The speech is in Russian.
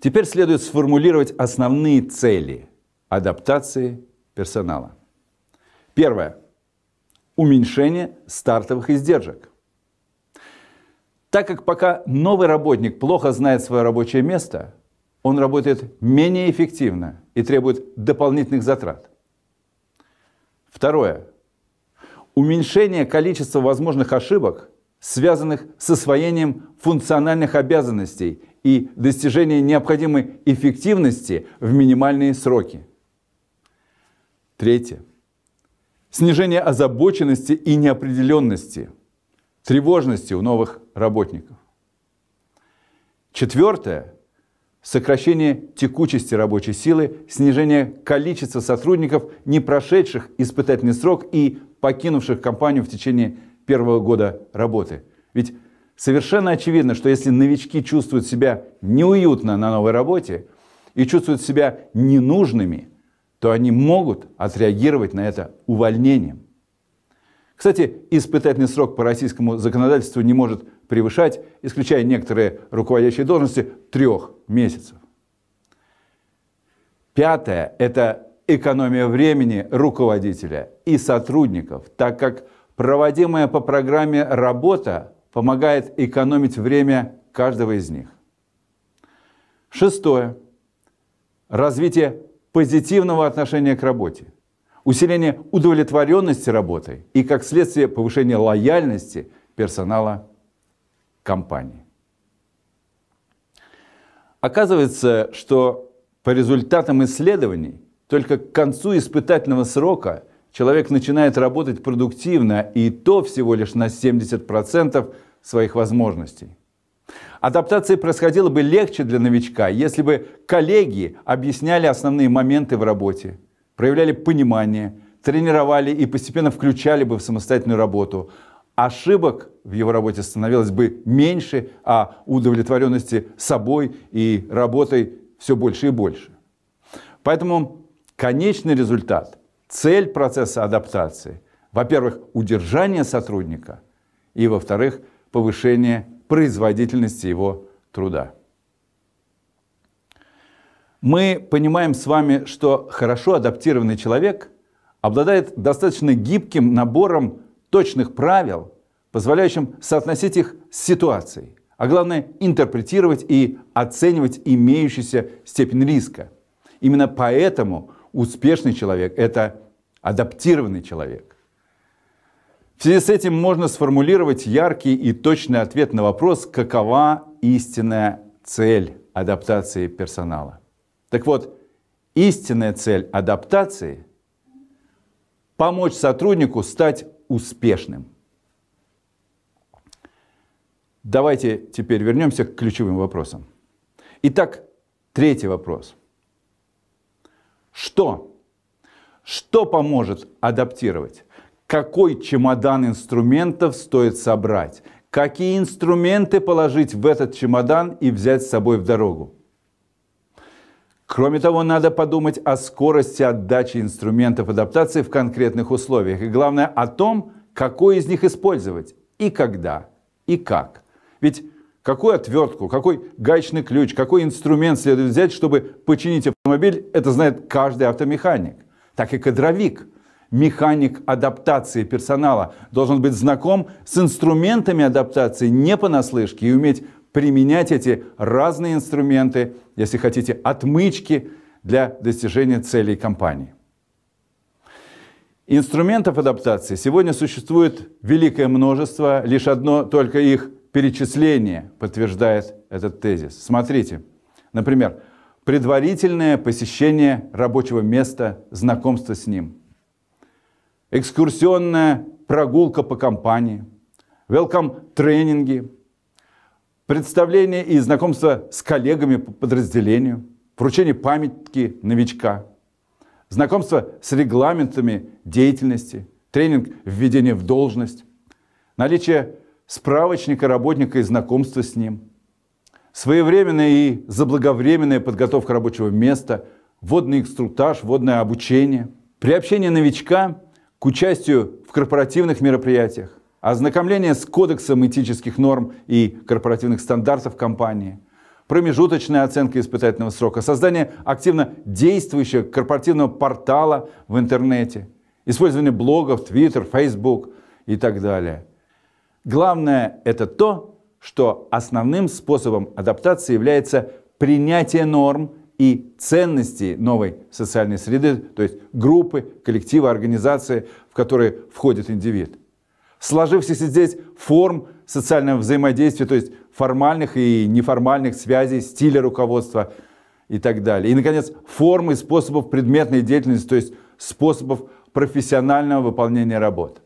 Теперь следует сформулировать основные цели адаптации персонала. Первое. Уменьшение стартовых издержек. Так как пока новый работник плохо знает свое рабочее место, он работает менее эффективно и требует дополнительных затрат. Второе. Уменьшение количества возможных ошибок, связанных с освоением функциональных обязанностей и достижение необходимой эффективности в минимальные сроки. Третье. Снижение озабоченности и неопределенности, тревожности у новых работников. Четвертое. Сокращение текучести рабочей силы, снижение количества сотрудников, не прошедших испытательный срок и покинувших компанию в течение первого года работы. Ведь Совершенно очевидно, что если новички чувствуют себя неуютно на новой работе и чувствуют себя ненужными, то они могут отреагировать на это увольнением. Кстати, испытательный срок по российскому законодательству не может превышать, исключая некоторые руководящие должности, трех месяцев. Пятое – это экономия времени руководителя и сотрудников, так как проводимая по программе работа помогает экономить время каждого из них. Шестое. Развитие позитивного отношения к работе, усиление удовлетворенности работой и, как следствие, повышение лояльности персонала компании. Оказывается, что по результатам исследований только к концу испытательного срока человек начинает работать продуктивно, и то всего лишь на 70% своих возможностей. Адаптация происходила бы легче для новичка, если бы коллеги объясняли основные моменты в работе, проявляли понимание, тренировали и постепенно включали бы в самостоятельную работу. Ошибок в его работе становилось бы меньше, а удовлетворенности собой и работой все больше и больше. Поэтому конечный результат цель процесса адаптации, во-первых, удержание сотрудника и, во-вторых, повышение производительности его труда. Мы понимаем с вами, что хорошо адаптированный человек обладает достаточно гибким набором точных правил, позволяющим соотносить их с ситуацией, а главное интерпретировать и оценивать имеющуюся степень риска. Именно поэтому успешный человек — это адаптированный человек. В связи с этим можно сформулировать яркий и точный ответ на вопрос, какова истинная цель адаптации персонала. Так вот, истинная цель адаптации – помочь сотруднику стать успешным. Давайте теперь вернемся к ключевым вопросам. Итак, третий вопрос – что? Что поможет адаптировать? Какой чемодан инструментов стоит собрать? Какие инструменты положить в этот чемодан и взять с собой в дорогу? Кроме того, надо подумать о скорости отдачи инструментов адаптации в конкретных условиях. И главное, о том, какой из них использовать, и когда, и как. Ведь какую отвертку, какой гаечный ключ, какой инструмент следует взять, чтобы починить автомобиль, это знает каждый автомеханик, так и кадровик. Механик адаптации персонала должен быть знаком с инструментами адаптации не понаслышке и уметь применять эти разные инструменты, если хотите, отмычки для достижения целей компании. Инструментов адаптации сегодня существует великое множество, лишь одно только их перечисление подтверждает этот тезис. Смотрите, например, предварительное посещение рабочего места, знакомство с ним, экскурсионная прогулка по компании, welcome тренинги, представление и знакомство с коллегами по подразделению, вручение памятки новичка, знакомство с регламентами деятельности, тренинг введения в должность, наличие справочника работника и знакомство с ним – своевременная и заблаговременная подготовка рабочего места, водный инструктаж, водное обучение, приобщение новичка к участию в корпоративных мероприятиях, ознакомление с кодексом этических норм и корпоративных стандартов компании, промежуточная оценка испытательного срока, создание активно действующего корпоративного портала в интернете, использование блогов, Twitter, Facebook и так далее. Главное – это то, что основным способом адаптации является принятие норм и ценностей новой социальной среды, то есть группы, коллектива, организации, в которые входит индивид. Сложившихся здесь форм социального взаимодействия, то есть формальных и неформальных связей, стиля руководства и так далее. И, наконец, формы и способов предметной деятельности, то есть способов профессионального выполнения работ.